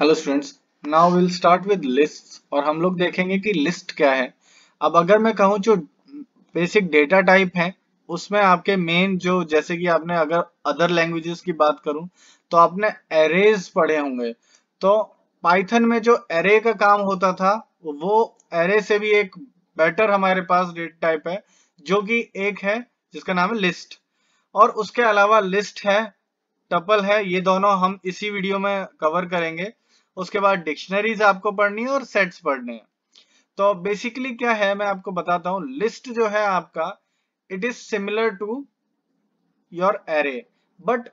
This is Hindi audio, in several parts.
hello students now will start with lists और हम लोग देखेंगे कि लिस्ट क्या है अब अगर मैं कहूँ जो बेसिक डेटा टाइप है उसमें आपके मेन जो जैसे कि आपने अगर अदर लैंग्वेजेस की बात करूं तो आपने एरेज पढ़े होंगे तो पाइथन में जो एरे का काम होता था वो एरे से भी एक बेटर हमारे पास डेटा टाइप है जो कि एक है जिसका नाम है लिस्ट और उसके अलावा लिस्ट है टपल है ये दोनों हम इसी वीडियो में कवर करेंगे उसके बाद डिक्शनरीज आपको पढ़नी है और सेट्स पढ़ने हैं तो बेसिकली क्या है मैं आपको बताता हूँ लिस्ट जो है आपका it is similar to your array but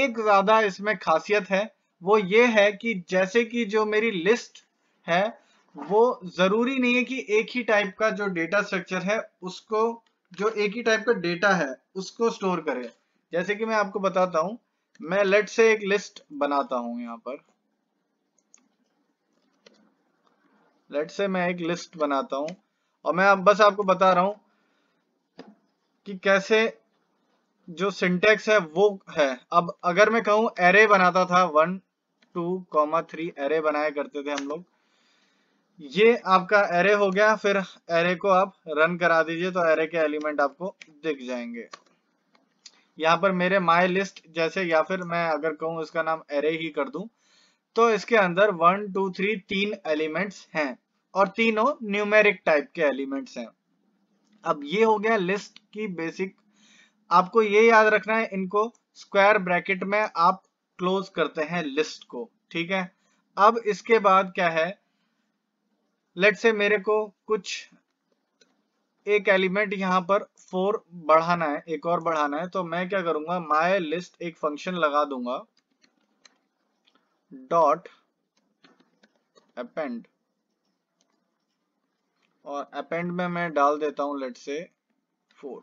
एक ज्यादा इसमें खासियत है वो ये है कि जैसे कि जो मेरी लिस्ट है वो जरूरी नहीं है कि एक ही टाइप का जो डेटा स्ट्रक्चर है उसको जो एक ही टाइप का डेटा है उसको स्टोर करे जैसे कि मैं आपको बताता हूं मैं लेट से एक लिस्ट बनाता हूं यहाँ पर लेट से मैं एक लिस्ट बनाता हूं और मैं अब बस आपको बता रहा हूं कि कैसे जो सिंटेक्स है वो है अब अगर मैं कहूं एरे बनाता था one two comma three array बनाया करते थे हम लोग ये आपका एरे हो गया फिर एरे को आप रन करा दीजिए तो एरे के एलिमेंट आपको दिख जाएंगे यहां पर मेरे माय लिस्ट जैसे या फिर मैं अगर कहूँ इसका नाम एरे ही कर दूं तो इसके अंदर वन टू थ्री तीन एलिमेंट्स हैं और तीनों न्यूमेरिक टाइप के एलिमेंट्स हैं अब ये हो गया लिस्ट की बेसिक आपको ये याद रखना है इनको स्क्वायर ब्रैकेट में आप क्लोज करते हैं लिस्ट को ठीक है अब इसके बाद क्या है लेट से मेरे को कुछ एक एलिमेंट यहां पर फोर बढ़ाना है एक और बढ़ाना है तो मैं क्या करूंगा माय लिस्ट एक फंक्शन लगा दूंगा डॉट अपेंड और अपेंड में मैं डाल देता हूं लेट से फोर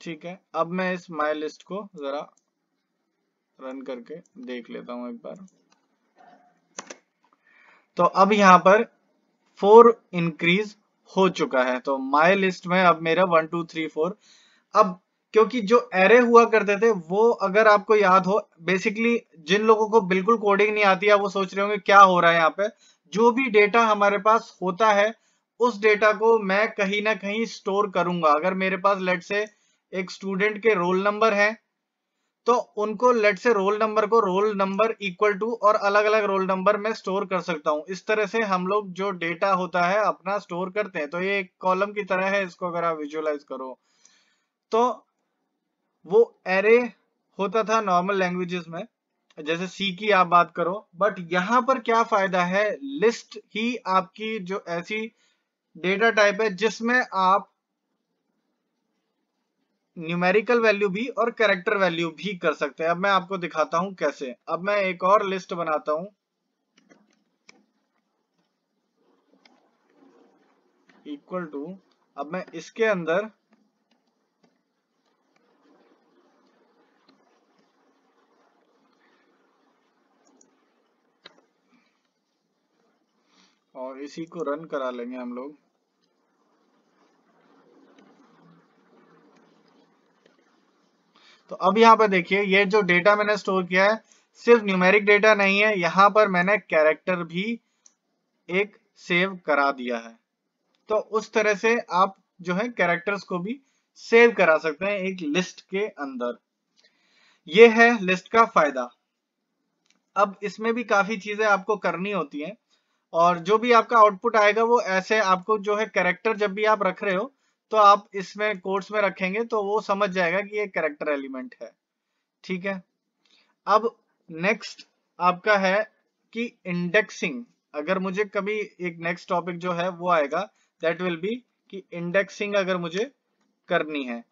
ठीक है अब मैं इस माय लिस्ट को जरा रन करके देख लेता हूं एक बार तो अब यहां पर फोर इंक्रीज हो चुका है तो माय लिस्ट में अब मेरा वन टू थ्री फोर अब क्योंकि जो एरे हुआ करते थे वो अगर आपको याद हो बेसिकली जिन लोगों को बिल्कुल कोडिंग नहीं आती है वो सोच रहे होंगे क्या हो रहा है यहाँ पे जो भी डेटा हमारे पास होता है उस डेटा को मैं कहीं ना कहीं स्टोर करूंगा अगर मेरे पास लेट से एक स्टूडेंट के रोल नंबर है तो उनको लेट से रोल नंबर को रोल नंबर इक्वल टू और अलग अलग रोल नंबर में स्टोर कर सकता हूं इस तरह से हम लोग जो डेटा होता है अपना स्टोर करते हैं तो ये एक कॉलम की तरह है इसको अगर आप विजुअलाइज करो तो वो एरे होता था नॉर्मल लैंग्वेजेस में जैसे सी की आप बात करो बट यहां पर क्या फायदा है लिस्ट ही आपकी जो ऐसी डेटा टाइप है जिसमें आप न्यूमेरिकल वैल्यू भी और कैरेक्टर वैल्यू भी कर सकते हैं अब मैं आपको दिखाता हूं कैसे अब मैं एक और लिस्ट बनाता हूं इक्वल टू अब मैं इसके अंदर और इसी को रन करा लेंगे हम लोग तो अब यहाँ पर देखिए ये जो डेटा मैंने स्टोर किया है सिर्फ न्यूमेरिक डेटा नहीं है यहां पर मैंने कैरेक्टर भी एक सेव करा दिया है तो उस तरह से आप जो है कैरेक्टर्स को भी सेव करा सकते हैं एक लिस्ट के अंदर ये है लिस्ट का फायदा अब इसमें भी काफी चीजें आपको करनी होती हैं और जो भी आपका आउटपुट आएगा वो ऐसे आपको जो है कैरेक्टर जब भी आप रख रहे हो तो आप इसमें कोर्स में रखेंगे तो वो समझ जाएगा कि ये कैरेक्टर एलिमेंट है ठीक है अब नेक्स्ट आपका है कि इंडेक्सिंग अगर मुझे कभी एक नेक्स्ट टॉपिक जो है वो आएगा दैट विल बी कि इंडेक्सिंग अगर मुझे करनी है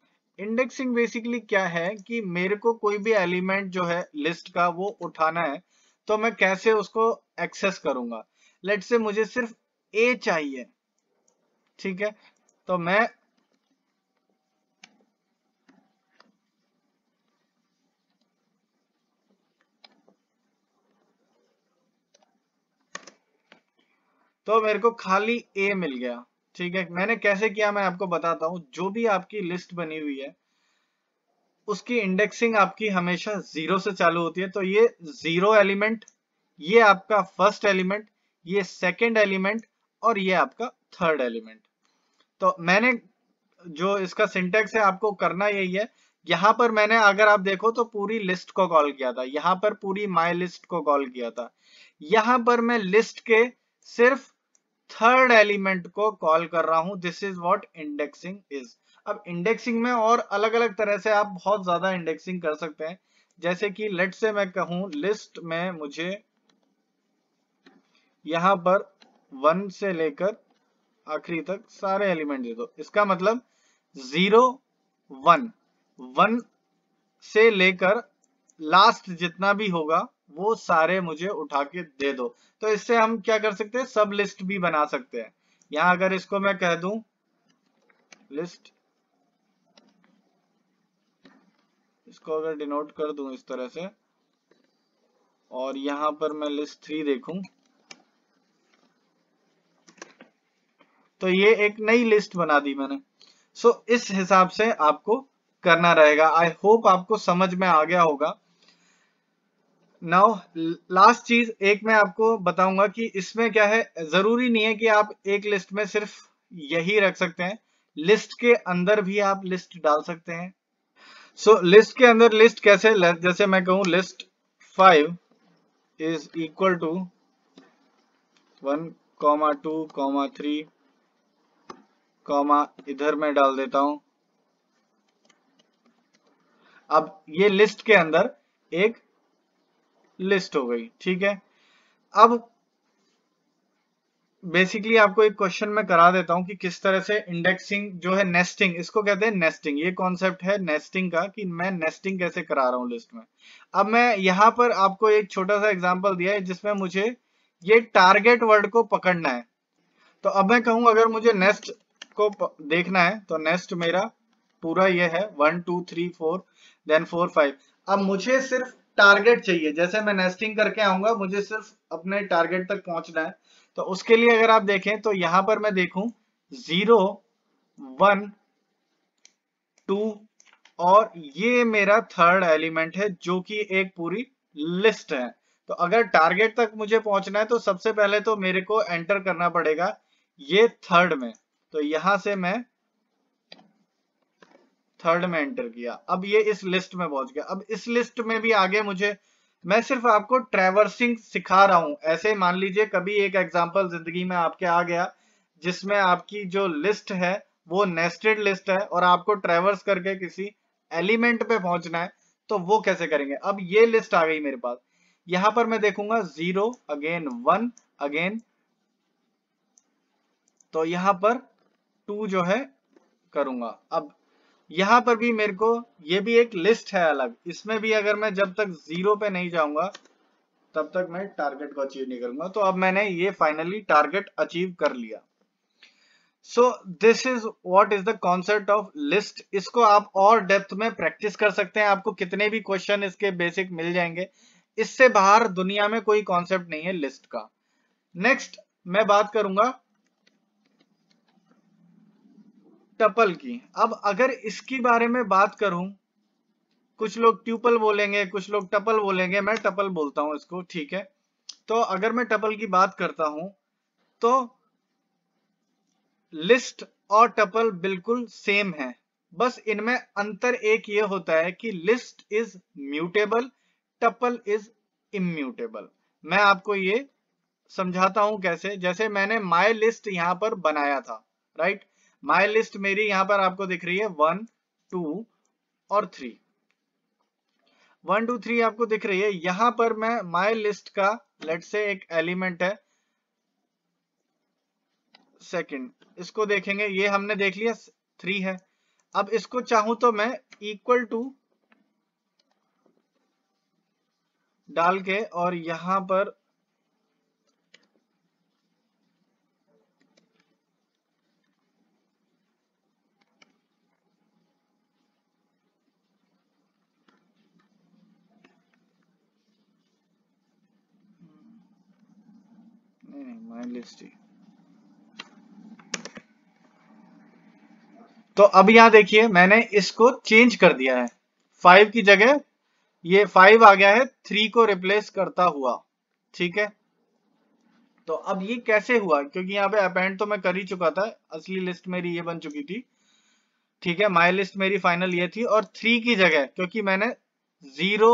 इंडेक्सिंग बेसिकली क्या है कि मेरे को कोई भी एलिमेंट जो है लिस्ट का वो उठाना है तो मैं कैसे उसको एक्सेस करूंगा लेट से मुझे सिर्फ ए चाहिए ठीक है तो मैं तो मेरे को खाली ए मिल गया ठीक है मैंने कैसे किया मैं आपको बताता हूं जो भी आपकी लिस्ट बनी हुई है उसकी इंडेक्सिंग आपकी हमेशा जीरो से चालू होती है तो ये जीरो एलिमेंट ये आपका फर्स्ट एलिमेंट ये सेकेंड एलिमेंट और ये आपका थर्ड एलिमेंट तो मैंने जो इसका सिंटेक्स है आपको करना यही है यहाँ पर मैंने अगर आप देखो तो पूरी लिस्ट को कॉल किया था यहाँ पर पूरी माई लिस्ट को कॉल किया था यहाँ पर मैं लिस्ट के सिर्फ थर्ड एलिमेंट को कॉल कर रहा हूं this is what indexing is अब इंडेक्सिंग में और अलग अलग तरह से आप बहुत ज्यादा इंडेक्सिंग कर सकते हैं जैसे कि लेट से मैं कहूं लिस्ट में मुझे यहां पर वन से लेकर आखिरी तक सारे एलिमेंट दे दो इसका मतलब जीरो वन वन से लेकर लास्ट जितना भी होगा वो सारे मुझे उठा के दे दो तो इससे हम क्या कर सकते हैं सब लिस्ट भी बना सकते हैं यहां अगर इसको मैं कह दू लिस्ट इसको अगर डिनोट कर दू इस तरह से और यहां पर मैं लिस्ट थ्री देखूं तो ये एक नई लिस्ट बना दी मैंने सो so, इस हिसाब से आपको करना रहेगा आई होप आपको समझ में आ गया होगा नाउ लास्ट चीज एक मैं आपको बताऊंगा कि इसमें क्या है जरूरी नहीं है कि आप एक लिस्ट में सिर्फ यही रख सकते हैं लिस्ट के अंदर भी आप लिस्ट डाल सकते हैं सो so, लिस्ट के अंदर लिस्ट कैसे जैसे मैं कहूं list five is equal to one comma two comma three comma इधर में डाल देता हूं अब ये लिस्ट के अंदर एक लिस्ट हो गई ठीक है अब बेसिकली आपको एक क्वेश्चन में करा देता हूं कि किस तरह से इंडेक्सिंग जो है नेस्टिंग इसको कहते हैं नेस्टिंग ये कॉन्सेप्ट है नेस्टिंग का कि मैं नेस्टिंग कैसे करा रहा हूं लिस्ट में अब मैं यहां पर आपको एक छोटा सा एग्जांपल दिया है जिसमें मुझे ये टारगेट वर्ड को पकड़ना है तो अब मैं कहूं अगर मुझे नेस्ट को देखना है तो नेक्स्ट मेरा पूरा ये है one two three four then four five अब मुझे सिर्फ टारगेट चाहिए जैसे मैं नेस्टिंग करके आऊंगा मुझे सिर्फ अपने टारगेट तक पहुंचना है तो उसके लिए अगर आप देखें तो यहां पर मैं देखू जीरो वन टू और ये मेरा थर्ड एलिमेंट है जो कि एक पूरी लिस्ट है तो अगर टारगेट तक मुझे पहुंचना है तो सबसे पहले तो मेरे को एंटर करना पड़ेगा ये थर्ड में तो यहां से मैं थर्ड में एंटर किया अब ये इस लिस्ट में पहुंच गया अब इस लिस्ट में भी आगे मुझे मैं सिर्फ आपको ट्रेवर्सिंग सिखा रहा हूं ऐसे मान लीजिए कभी एक एग्जाम्पल जिंदगी में आपके आ गया जिसमें आपकी जो लिस्ट है वो नेस्टेड लिस्ट है और आपको ट्रेवर्स करके किसी एलिमेंट पे पहुंचना है तो वो कैसे करेंगे अब ये लिस्ट आ गई मेरे पास यहां पर मैं देखूंगा जीरो अगेन वन अगेन तो यहां पर टू जो है करूंगा अब यहां पर भी मेरे को ये भी एक लिस्ट है अलग इसमें भी अगर मैं जब तक जीरो पे नहीं जाऊंगा तब तक मैं टारगेट को अचीव नहीं करूंगा तो अब मैंने ये फाइनली टारगेट अचीव कर लिया so this is what is the concept of list इसको आप और डेप्थ में प्रैक्टिस कर सकते हैं आपको कितने भी क्वेश्चन इसके बेसिक मिल जाएंगे इससे बाहर दुनिया में कोई कॉन्सेप्ट नहीं है लिस्ट का नेक्स्ट मैं बात करूंगा टपल की अब अगर इसकी बारे में बात करूं कुछ लोग ट्यूपल बोलेंगे कुछ लोग टपल बोलेंगे मैं टपल बोलता हूं इसको ठीक है तो अगर मैं टपल की बात करता हूं तो लिस्ट और टपल बिल्कुल सेम है बस इनमें अंतर एक ये होता है कि list is mutable tuple is immutable मैं आपको ये समझाता हूं कैसे जैसे मैंने माय लिस्ट यहां पर बनाया था राइट माई लिस्ट मेरी यहां पर आपको दिख रही है वन टू और थ्री वन टू थ्री आपको दिख रही है यहां पर मैं माई लिस्ट का लेट से एक एलिमेंट है सेकेंड इसको देखेंगे ये हमने देख लिया थ्री है अब इसको चाहूं तो मैं इक्वल टू डाल के और यहां पर माइन लिस्ट तो अब यहां देखिए मैंने इसको चेंज कर दिया है फाइव की जगह ये फाइव आ गया है थ्री को रिप्लेस करता हुआ ठीक है तो अब ये कैसे हुआ क्योंकि यहाँ पे अपेंड तो मैं कर ही चुका था असली लिस्ट मेरी ये बन चुकी थी ठीक है माई लिस्ट मेरी फाइनल ये थी और थ्री की जगह क्योंकि मैंने zero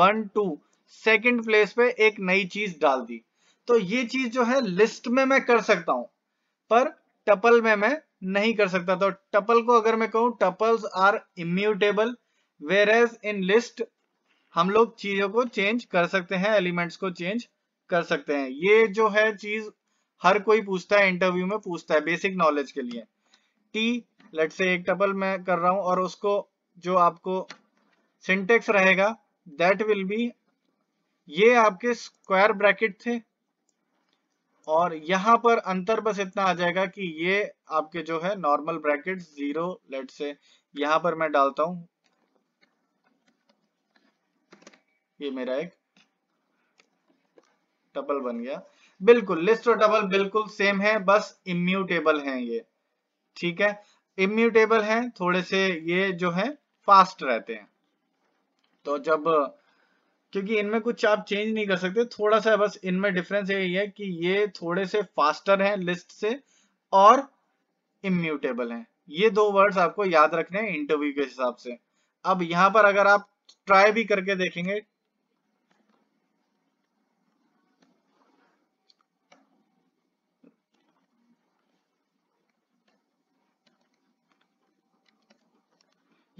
one two second place पे एक नई चीज डाल दी तो ये चीज जो है लिस्ट में मैं कर सकता हूं पर टपल में मैं नहीं कर सकता तो टपल को अगर मैं कहूं tuples are immutable whereas in list हम लोग चीजों को चेंज कर सकते हैं एलिमेंट्स को चेंज कर सकते हैं ये जो है चीज हर कोई पूछता है इंटरव्यू में पूछता है बेसिक नॉलेज के लिए टी लेट से एक टपल मैं कर रहा हूं और उसको जो आपको सिंटेक्स रहेगा दैट विल बी ये आपके स्क्वायर ब्रैकेट थे और यहां पर अंतर बस इतना आ जाएगा कि ये आपके जो है नॉर्मल ब्रैकेट जीरो लेट से यहां पर मैं डालता हूं ये मेरा एक टबल बन गया बिल्कुल लिस्ट और टबल बिल्कुल सेम है बस इम्यूटेबल है ये ठीक है इम्यूटेबल है थोड़े से ये जो है फास्ट रहते हैं तो जब क्योंकि इनमें कुछ आप चेंज नहीं कर सकते थोड़ा सा बस इनमें डिफरेंस यही है कि ये थोड़े से फास्टर हैं लिस्ट से और इम्यूटेबल हैं ये दो वर्ड्स आपको याद रखने हैं इंटरव्यू के हिसाब से अब यहां पर अगर आप ट्राई भी करके देखेंगे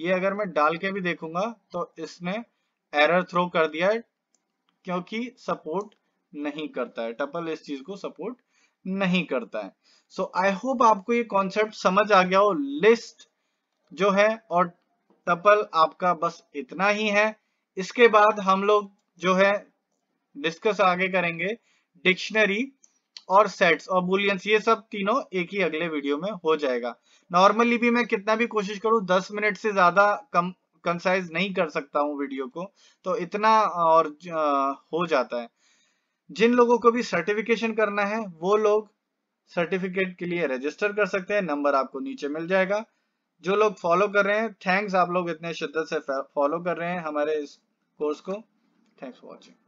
ये अगर मैं डाल के भी देखूंगा तो इसमें एरर थ्रो कर दिया है क्योंकि सपोर्ट नहीं करता है टपल इस चीज को सपोर्ट नहीं करता है सो आई होप आपको ये कॉन्सेप्ट समझ आ गया हो लिस्ट जो है और टपल आपका बस इतना ही है इसके बाद हम लोग जो है डिस्कस आगे करेंगे डिक्शनरी और सेट्स और बुलियंस ये सब तीनों एक ही अगले वीडियो में हो जाएगा नॉर्मली भी मैं कितना भी कोशिश करूं 10 मिनट से ज्यादा कम कंसाइज नहीं कर सकता हूँ वीडियो को तो इतना और हो जाता है जिन लोगों को भी सर्टिफिकेशन करना है वो लोग सर्टिफिकेट के लिए रजिस्टर कर सकते हैं नंबर आपको नीचे मिल जाएगा जो लोग फॉलो कर रहे हैं थैंक्स आप लोग इतने शिद्दत से फॉलो कर रहे हैं हमारे इस कोर्स को थैंक्स फॉर वॉचिंग